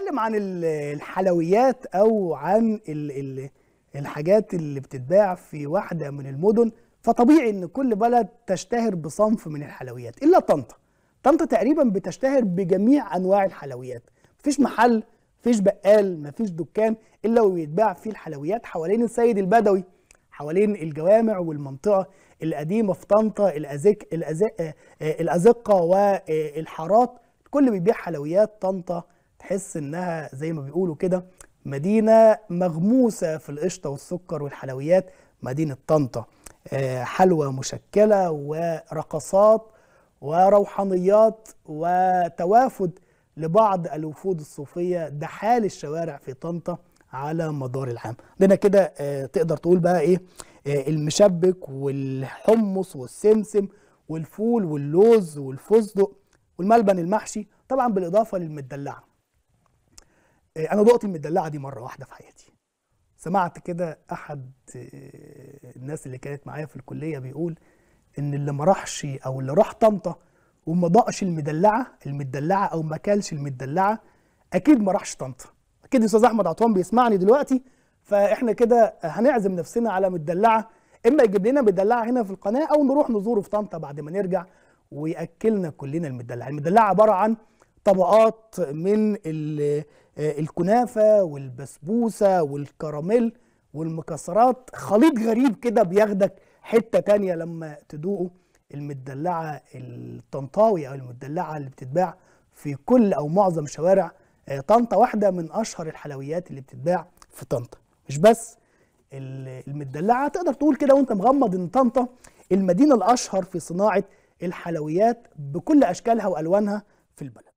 نتكلم عن الحلويات او عن الحاجات اللي بتتباع في واحده من المدن فطبيعي ان كل بلد تشتهر بصنف من الحلويات الا طنطا طنطا تقريبا بتشتهر بجميع انواع الحلويات مفيش محل مفيش بقال مفيش دكان الا ويتباع فيه الحلويات حوالين السيد البدوي حوالين الجوامع والمنطقه القديمه في طنطا الازق آه، آه، الازقه والحارات كل بيبيع حلويات طنطا تحس انها زي ما بيقولوا كده مدينه مغموسه في القشطه والسكر والحلويات مدينه طنطا آه، حلوى مشكله ورقصات وروحانيات وتوافد لبعض الوفود الصوفيه ده حال الشوارع في طنطا على مدار العام عندنا كده آه، تقدر تقول بقى ايه آه، المشبك والحمص والسمسم والفول واللوز والفستق والملبن المحشي طبعا بالاضافه للمدلعه آه، انا دقت المدلعه دي مره واحده في حياتي سمعت كده احد آه، الناس اللي كانت معايا في الكليه بيقول ان اللي ما راحش او اللي راح طنطا وما ضاقش المدلعه المدلعه او ما كلش المدلعه اكيد ما راحش طنطا اكيد استاذ احمد عطوان بيسمعني دلوقتي فاحنا كده هنعزم نفسنا على مدلعه اما يجيب لنا مدلعه هنا في القناه او نروح نزوره في طنطا بعد ما نرجع وياكلنا كلنا المدلعه المدلعه عباره عن طبقات من آه، الكنافه والبسبوسه والكراميل والمكسرات خليط غريب كده بياخدك حته تانية لما تدوقه المدلعه الطنطاوي او المدلعه اللي بتتباع في كل او معظم شوارع آه، طنطا واحده من اشهر الحلويات اللي بتتباع في طنطا مش بس المدلعه تقدر تقول كده وانت مغمض ان طنطا المدينه الاشهر في صناعه الحلويات بكل اشكالها والوانها في البلد